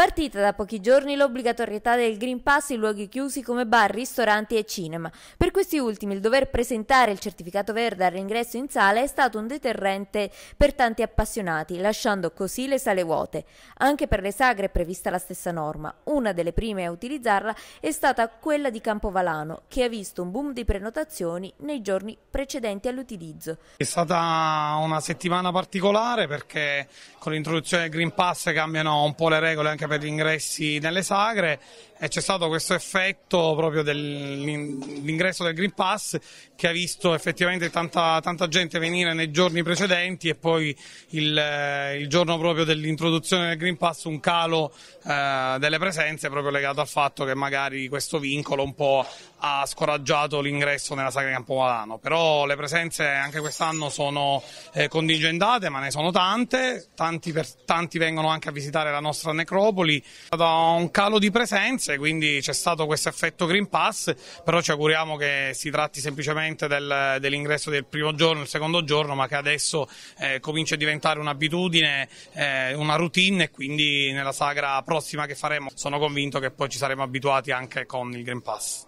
Partita da pochi giorni l'obbligatorietà del Green Pass in luoghi chiusi come bar, ristoranti e cinema. Per questi ultimi il dover presentare il certificato verde all'ingresso in sala è stato un deterrente per tanti appassionati, lasciando così le sale vuote. Anche per le sagre è prevista la stessa norma. Una delle prime a utilizzarla è stata quella di Campovalano, che ha visto un boom di prenotazioni nei giorni precedenti all'utilizzo. È stata una settimana particolare perché con l'introduzione del Green Pass cambiano un po' le regole anche per gli ingressi nelle sagre e c'è stato questo effetto proprio dell'ingresso del Green Pass che ha visto effettivamente tanta, tanta gente venire nei giorni precedenti e poi il, il giorno proprio dell'introduzione del Green Pass un calo eh, delle presenze proprio legato al fatto che magari questo vincolo un po' ha scoraggiato l'ingresso nella sagra di Campomalano, però le presenze anche quest'anno sono eh, contingendate ma ne sono tante, tanti, per, tanti vengono anche a visitare la nostra necropoli Napoli da un calo di presenze, quindi c'è stato questo effetto Green Pass, però ci auguriamo che si tratti semplicemente del, dell'ingresso del primo giorno, il secondo giorno, ma che adesso eh, cominci a diventare un'abitudine, eh, una routine e quindi nella sagra prossima che faremo sono convinto che poi ci saremo abituati anche con il Green Pass.